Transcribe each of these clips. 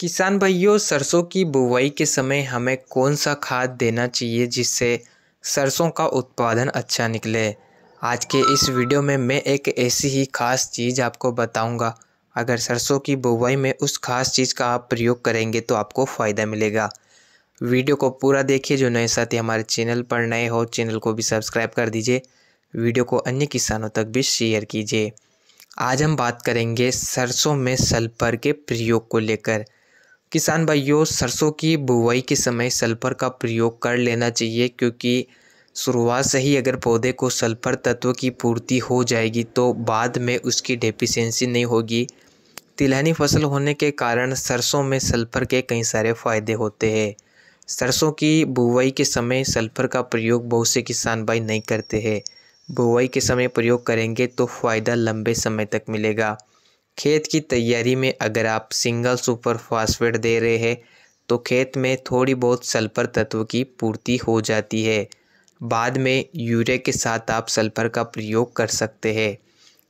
किसान भाइयों सरसों की बुवाई के समय हमें कौन सा खाद देना चाहिए जिससे सरसों का उत्पादन अच्छा निकले आज के इस वीडियो में मैं एक ऐसी ही ख़ास चीज़ आपको बताऊंगा अगर सरसों की बुवाई में उस खास चीज़ का आप प्रयोग करेंगे तो आपको फ़ायदा मिलेगा वीडियो को पूरा देखिए जो नए साथी हमारे चैनल पर नए हो चैनल को भी सब्सक्राइब कर दीजिए वीडियो को अन्य किसानों तक भी शेयर कीजिए आज हम बात करेंगे सरसों में सल्फर के प्रयोग को लेकर किसान भाइयों सरसों की बुवाई के समय सल्फर का प्रयोग कर लेना चाहिए क्योंकि शुरुआत से ही अगर पौधे को सल्फर तत्व की पूर्ति हो जाएगी तो बाद में उसकी डेफिशेंसी नहीं होगी तिलहनी फसल होने के कारण सरसों में सल्फर के कई सारे फ़ायदे होते हैं सरसों की बुवाई के समय सल्फर का प्रयोग बहुत से किसान भाई नहीं करते हैं बुवाई के समय प्रयोग करेंगे तो फ़ायदा लंबे समय तक मिलेगा खेत की तैयारी में अगर आप सिंगल सुपर फास्फेट दे रहे हैं तो खेत में थोड़ी बहुत सल्फ़र तत्व की पूर्ति हो जाती है बाद में यूरिया के साथ आप सल्फ़र का प्रयोग कर सकते हैं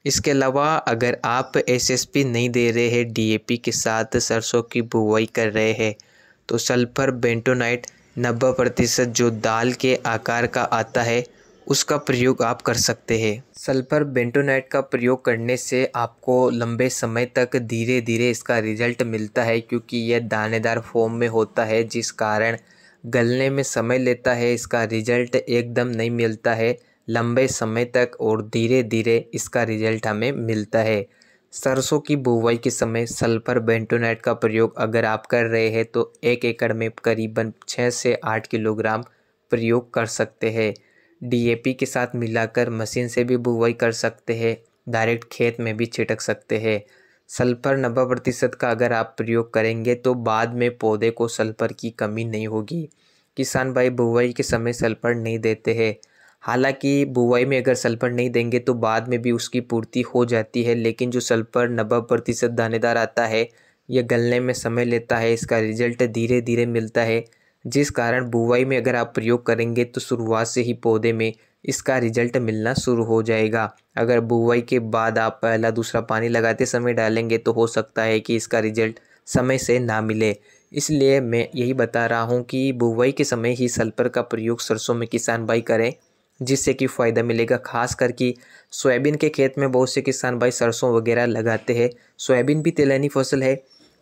इसके अलावा अगर आप एसएसपी नहीं दे रहे हैं डीएपी के साथ सरसों की बुवाई कर रहे हैं तो सल्फ़र बेंटोनाइट नब्बे प्रतिशत जो दाल के आकार का आता है उसका प्रयोग आप कर सकते हैं सल्फर बेंटोनाइट का प्रयोग करने से आपको लंबे समय तक धीरे धीरे इसका रिजल्ट मिलता है क्योंकि यह दानेदार फॉर्म में होता है जिस कारण गलने में समय लेता है इसका रिजल्ट एकदम नहीं मिलता है लंबे समय तक और धीरे धीरे इसका रिजल्ट हमें मिलता है सरसों की बुवाई के समय सल्फर बेंटोनाइट का प्रयोग अगर आप कर रहे हैं तो एक एकड़ में करीबन छः से आठ किलोग्राम प्रयोग कर सकते हैं डीएपी के साथ मिलाकर मशीन से भी बुवाई कर सकते हैं डायरेक्ट खेत में भी छिटक सकते हैं सल्फर नब्बे प्रतिशत का अगर आप प्रयोग करेंगे तो बाद में पौधे को सल्फर की कमी नहीं होगी किसान भाई बुवाई के समय सल्फर नहीं देते हैं हालांकि बुवाई में अगर सल्फर नहीं देंगे तो बाद में भी उसकी पूर्ति हो जाती है लेकिन जो सल्फर नब्बे प्रतिशत दानेदार आता है यह गलने में समय लेता है इसका रिजल्ट धीरे धीरे मिलता है जिस कारण बुवाई में अगर आप प्रयोग करेंगे तो शुरुआत से ही पौधे में इसका रिजल्ट मिलना शुरू हो जाएगा अगर बुवाई के बाद आप पहला दूसरा पानी लगाते समय डालेंगे तो हो सकता है कि इसका रिजल्ट समय से ना मिले इसलिए मैं यही बता रहा हूँ कि बुवाई के समय ही सल्फर का प्रयोग सरसों में किसान भाई करें जिससे कि फ़ायदा मिलेगा खास कर कि सोयाबीन के खेत में बहुत से किसान भाई सरसों वगैरह लगाते हैं सोयाबीन भी तेलैनी फसल है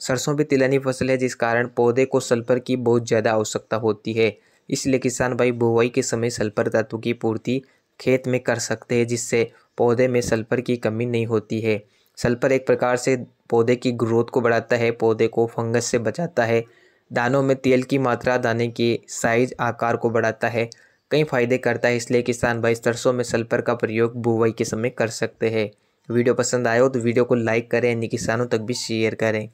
सरसों भी तिलहनी फसल है जिस कारण पौधे को सल्फर की बहुत ज़्यादा आवश्यकता होती है इसलिए किसान भाई बुआई के समय सल्फर तत्व की पूर्ति खेत में कर सकते हैं जिससे पौधे में सल्फर की कमी नहीं होती है सल्फर एक प्रकार से पौधे की ग्रोथ को बढ़ाता है पौधे को फंगस से बचाता है दानों में तेल की मात्रा दाने के साइज आकार को बढ़ाता है कई फ़ायदे करता है इसलिए किसान भाई सरसों में सल्फर का प्रयोग बुवाई के समय कर सकते हैं वीडियो पसंद आए हो तो वीडियो को लाइक करें यानी किसानों तक भी शेयर करें